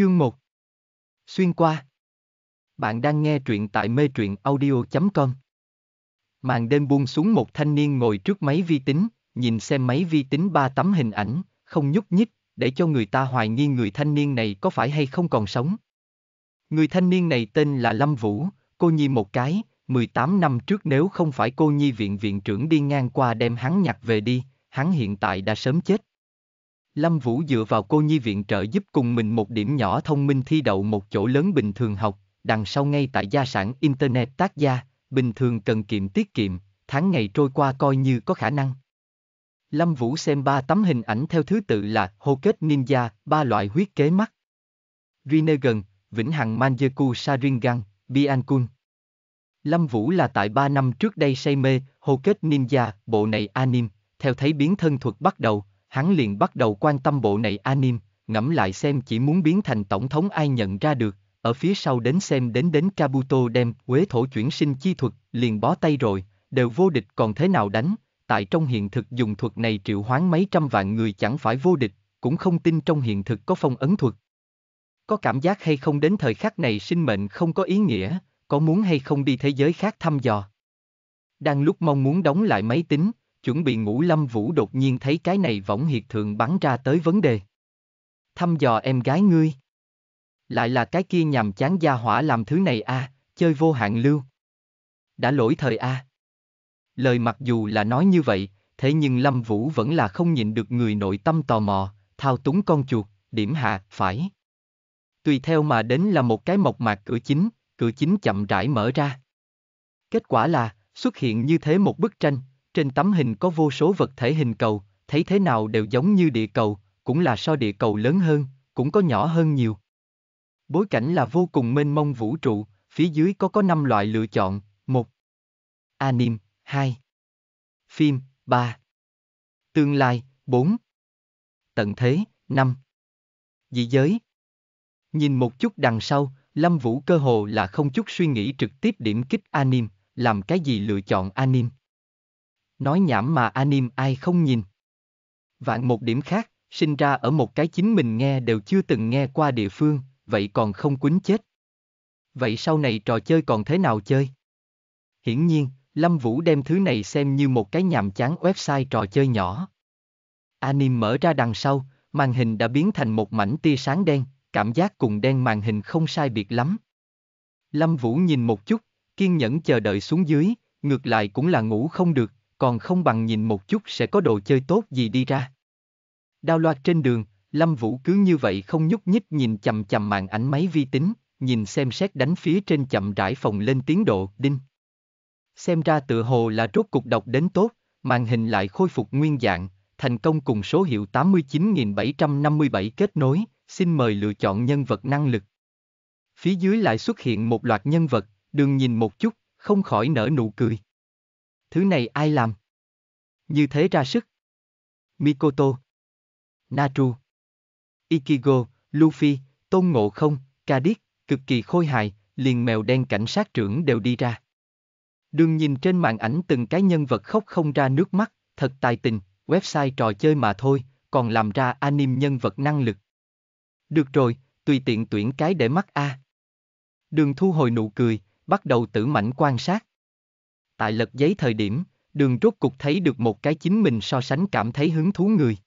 Chương 1 Xuyên qua Bạn đang nghe truyện tại mê truyện audio.com Màn đêm buông xuống một thanh niên ngồi trước máy vi tính, nhìn xem máy vi tính ba tấm hình ảnh, không nhúc nhích, để cho người ta hoài nghi người thanh niên này có phải hay không còn sống. Người thanh niên này tên là Lâm Vũ, cô nhi một cái, 18 năm trước nếu không phải cô nhi viện viện trưởng đi ngang qua đem hắn nhặt về đi, hắn hiện tại đã sớm chết. Lâm Vũ dựa vào cô nhi viện trợ giúp cùng mình một điểm nhỏ thông minh thi đậu một chỗ lớn bình thường học, đằng sau ngay tại gia sản Internet tác gia, bình thường cần kiệm tiết kiệm, tháng ngày trôi qua coi như có khả năng. Lâm Vũ xem ba tấm hình ảnh theo thứ tự là Hô kết Ninja, ba loại huyết kế mắt. Rinnegan, Vĩnh Hằng Manjaku, Sharingan, Biancun. Lâm Vũ là tại ba năm trước đây say mê Hô kết Ninja, bộ này anime, theo thấy biến thân thuật bắt đầu, hắn liền bắt đầu quan tâm bộ này anime, ngẫm lại xem chỉ muốn biến thành tổng thống ai nhận ra được, ở phía sau đến xem đến đến Kabuto đem quế thổ chuyển sinh chi thuật, liền bó tay rồi, đều vô địch còn thế nào đánh, tại trong hiện thực dùng thuật này triệu hoán mấy trăm vạn người chẳng phải vô địch, cũng không tin trong hiện thực có phong ấn thuật. Có cảm giác hay không đến thời khắc này sinh mệnh không có ý nghĩa, có muốn hay không đi thế giới khác thăm dò. Đang lúc mong muốn đóng lại máy tính, chuẩn bị ngủ Lâm Vũ đột nhiên thấy cái này võng hiệt thượng bắn ra tới vấn đề. Thăm dò em gái ngươi. Lại là cái kia nhàm chán gia hỏa làm thứ này a, à, chơi vô hạn lưu. Đã lỗi thời a. À. Lời mặc dù là nói như vậy, thế nhưng Lâm Vũ vẫn là không nhịn được người nội tâm tò mò, thao túng con chuột, điểm hạ, phải. Tùy theo mà đến là một cái mộc mạc cửa chính, cửa chính chậm rãi mở ra. Kết quả là, xuất hiện như thế một bức tranh, trên tấm hình có vô số vật thể hình cầu, thấy thế nào đều giống như địa cầu, cũng là so địa cầu lớn hơn, cũng có nhỏ hơn nhiều. Bối cảnh là vô cùng mênh mông vũ trụ, phía dưới có có 5 loại lựa chọn, 1. Anime, 2. Phim, 3. Tương lai, 4. Tận thế, 5. Dị giới. Nhìn một chút đằng sau, Lâm Vũ cơ hồ là không chút suy nghĩ trực tiếp điểm kích anime, làm cái gì lựa chọn anime nói nhảm mà anim ai không nhìn. Vạn một điểm khác, sinh ra ở một cái chính mình nghe đều chưa từng nghe qua địa phương, vậy còn không quýnh chết. Vậy sau này trò chơi còn thế nào chơi? Hiển nhiên, Lâm Vũ đem thứ này xem như một cái nhàm chán website trò chơi nhỏ. Anim mở ra đằng sau, màn hình đã biến thành một mảnh tia sáng đen, cảm giác cùng đen màn hình không sai biệt lắm. Lâm Vũ nhìn một chút, kiên nhẫn chờ đợi xuống dưới, ngược lại cũng là ngủ không được, còn không bằng nhìn một chút sẽ có đồ chơi tốt gì đi ra. Đao loạt trên đường, Lâm Vũ cứ như vậy không nhúc nhích nhìn chầm chầm màn ảnh máy vi tính, nhìn xem xét đánh phía trên chậm rãi phòng lên tiến độ, đinh. Xem ra tựa hồ là rốt cục đọc đến tốt, màn hình lại khôi phục nguyên dạng, thành công cùng số hiệu 89757 kết nối, xin mời lựa chọn nhân vật năng lực. Phía dưới lại xuất hiện một loạt nhân vật, đường nhìn một chút, không khỏi nở nụ cười. Thứ này ai làm? Như thế ra sức. Mikoto. Natru. Ikigo, Luffy, Tôn Ngộ Không, Cadiz, cực kỳ khôi hài, liền mèo đen cảnh sát trưởng đều đi ra. Đường nhìn trên màn ảnh từng cái nhân vật khóc không ra nước mắt, thật tài tình, website trò chơi mà thôi, còn làm ra anime nhân vật năng lực. Được rồi, tùy tiện tuyển cái để mắt a. À. Đường thu hồi nụ cười, bắt đầu tử mảnh quan sát tại lật giấy thời điểm, đường rốt cục thấy được một cái chính mình so sánh cảm thấy hứng thú người.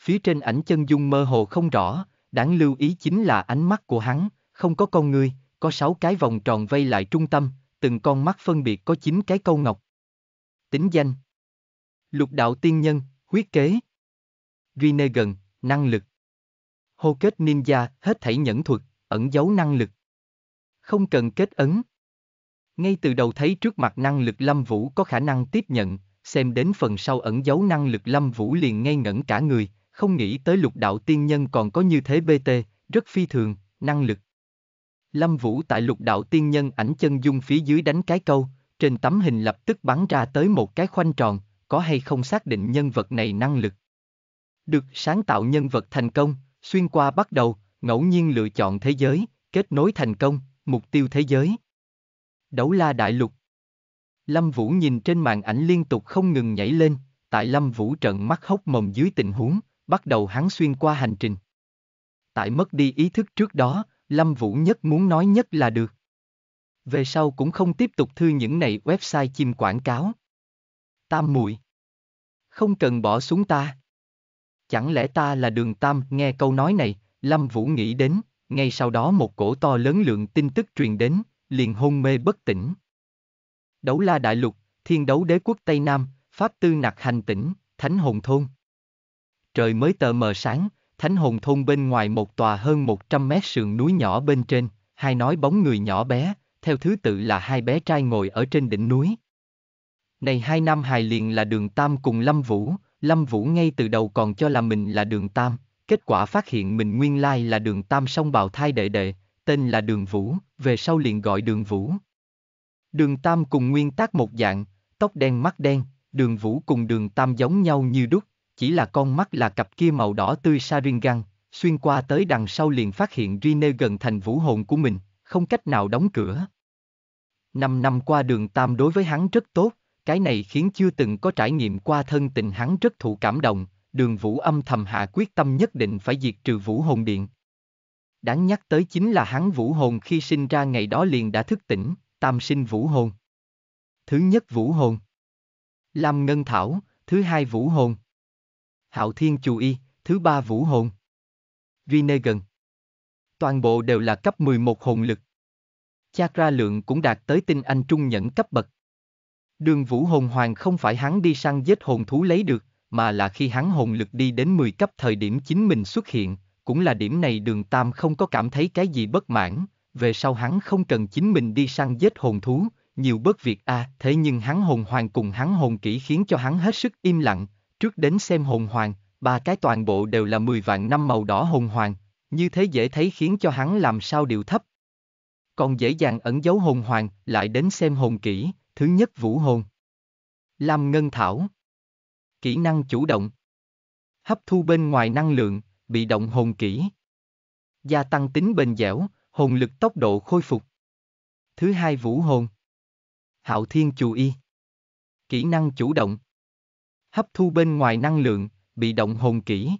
Phía trên ảnh chân dung mơ hồ không rõ, đáng lưu ý chính là ánh mắt của hắn, không có con người, có sáu cái vòng tròn vây lại trung tâm, từng con mắt phân biệt có chín cái câu ngọc. Tính danh Lục đạo tiên nhân, huyết kế Rine gần, năng lực Hô kết ninja, hết thảy nhẫn thuật, ẩn giấu năng lực Không cần kết ấn ngay từ đầu thấy trước mặt năng lực Lâm Vũ có khả năng tiếp nhận, xem đến phần sau ẩn giấu năng lực Lâm Vũ liền ngây ngẩn cả người, không nghĩ tới lục đạo tiên nhân còn có như thế BT, rất phi thường, năng lực. Lâm Vũ tại lục đạo tiên nhân ảnh chân dung phía dưới đánh cái câu, trên tấm hình lập tức bắn ra tới một cái khoanh tròn, có hay không xác định nhân vật này năng lực. Được sáng tạo nhân vật thành công, xuyên qua bắt đầu, ngẫu nhiên lựa chọn thế giới, kết nối thành công, mục tiêu thế giới. Đấu la đại lục. Lâm Vũ nhìn trên màn ảnh liên tục không ngừng nhảy lên, tại Lâm Vũ trận mắt hốc mồm dưới tình huống, bắt đầu hắn xuyên qua hành trình. Tại mất đi ý thức trước đó, Lâm Vũ nhất muốn nói nhất là được. Về sau cũng không tiếp tục thư những này website chim quảng cáo. Tam muội Không cần bỏ xuống ta. Chẳng lẽ ta là đường tam nghe câu nói này, Lâm Vũ nghĩ đến, ngay sau đó một cổ to lớn lượng tin tức truyền đến, liền hôn mê bất tỉnh. Đấu La Đại Lục, Thiên Đấu Đế Quốc Tây Nam, Pháp Tư Nặc Hành Tỉnh, Thánh Hồn Thôn. Trời mới tờ mờ sáng, Thánh Hồn Thôn bên ngoài một tòa hơn 100 mét sườn núi nhỏ bên trên, hai nói bóng người nhỏ bé, theo thứ tự là hai bé trai ngồi ở trên đỉnh núi. Này hai nam hài liền là đường Tam cùng Lâm Vũ, Lâm Vũ ngay từ đầu còn cho là mình là đường Tam, kết quả phát hiện mình nguyên lai là đường Tam song bào thai đệ đệ, tên là Đường Vũ, về sau liền gọi Đường Vũ. Đường Tam cùng Nguyên Tác một dạng, tóc đen mắt đen, Đường Vũ cùng Đường Tam giống nhau như đúc, chỉ là con mắt là cặp kia màu đỏ tươi Sharingan, xuyên qua tới đằng sau liền phát hiện Rine gần thành vũ hồn của mình, không cách nào đóng cửa. Năm năm qua Đường Tam đối với hắn rất tốt, cái này khiến chưa từng có trải nghiệm qua thân tình hắn rất thụ cảm động, Đường Vũ âm thầm hạ quyết tâm nhất định phải diệt trừ Vũ Hồn Điện, Đáng nhắc tới chính là hắn vũ hồn khi sinh ra ngày đó liền đã thức tỉnh, tam sinh vũ hồn. Thứ nhất vũ hồn. Lam Ngân Thảo, thứ hai vũ hồn. Hạo Thiên Chù Y, thứ ba vũ hồn. Vinegan. Toàn bộ đều là cấp 11 hồn lực. Chakra lượng cũng đạt tới tinh anh trung nhẫn cấp bậc. Đường vũ hồn hoàng không phải hắn đi săn giết hồn thú lấy được, mà là khi hắn hồn lực đi đến 10 cấp thời điểm chính mình xuất hiện, cũng là điểm này đường Tam không có cảm thấy cái gì bất mãn, về sau hắn không cần chính mình đi săn giết hồn thú, nhiều bất việc a à, thế nhưng hắn hồn hoàng cùng hắn hồn kỹ khiến cho hắn hết sức im lặng, trước đến xem hồn hoàng, ba cái toàn bộ đều là mười vạn năm màu đỏ hồn hoàng, như thế dễ thấy khiến cho hắn làm sao điều thấp. Còn dễ dàng ẩn giấu hồn hoàng, lại đến xem hồn kỹ, thứ nhất vũ hồn. Lam Ngân Thảo Kỹ năng chủ động Hấp thu bên ngoài năng lượng bị động hồn kỹ. Gia tăng tính bền dẻo, hồn lực tốc độ khôi phục. Thứ hai vũ hồn. Hạo thiên chủ y. Kỹ năng chủ động. Hấp thu bên ngoài năng lượng, bị động hồn kỹ.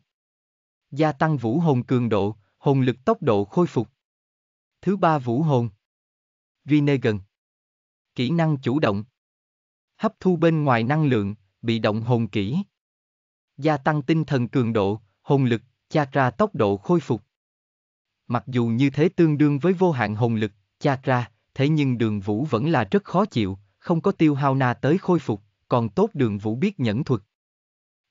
Gia tăng vũ hồn cường độ, hồn lực tốc độ khôi phục. Thứ ba vũ hồn. Vinegan. Kỹ năng chủ động. Hấp thu bên ngoài năng lượng, bị động hồn kỹ. Gia tăng tinh thần cường độ, hồn lực chakra tốc độ khôi phục. Mặc dù như thế tương đương với vô hạn hồn lực, chakra, thế nhưng đường vũ vẫn là rất khó chịu, không có tiêu hao na tới khôi phục, còn tốt đường vũ biết nhẫn thuật.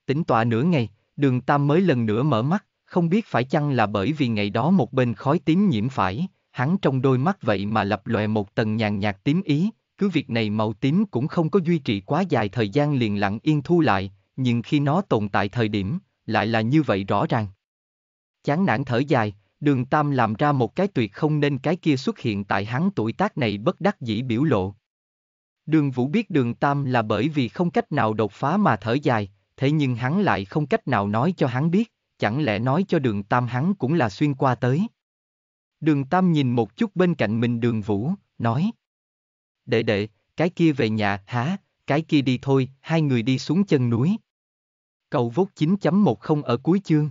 Tính tọa nửa ngày, đường tam mới lần nữa mở mắt, không biết phải chăng là bởi vì ngày đó một bên khói tím nhiễm phải, hắn trong đôi mắt vậy mà lập lòe một tầng nhàn nhạt tím ý, cứ việc này màu tím cũng không có duy trì quá dài thời gian liền lặng yên thu lại, nhưng khi nó tồn tại thời điểm, lại là như vậy rõ ràng chán nản thở dài, đường Tam làm ra một cái tuyệt không nên cái kia xuất hiện tại hắn tuổi tác này bất đắc dĩ biểu lộ. Đường Vũ biết đường Tam là bởi vì không cách nào đột phá mà thở dài, thế nhưng hắn lại không cách nào nói cho hắn biết, chẳng lẽ nói cho đường Tam hắn cũng là xuyên qua tới. Đường Tam nhìn một chút bên cạnh mình đường Vũ, nói. Đệ đệ, cái kia về nhà, há, cái kia đi thôi, hai người đi xuống chân núi. Cầu vốt 9.10 ở cuối chương.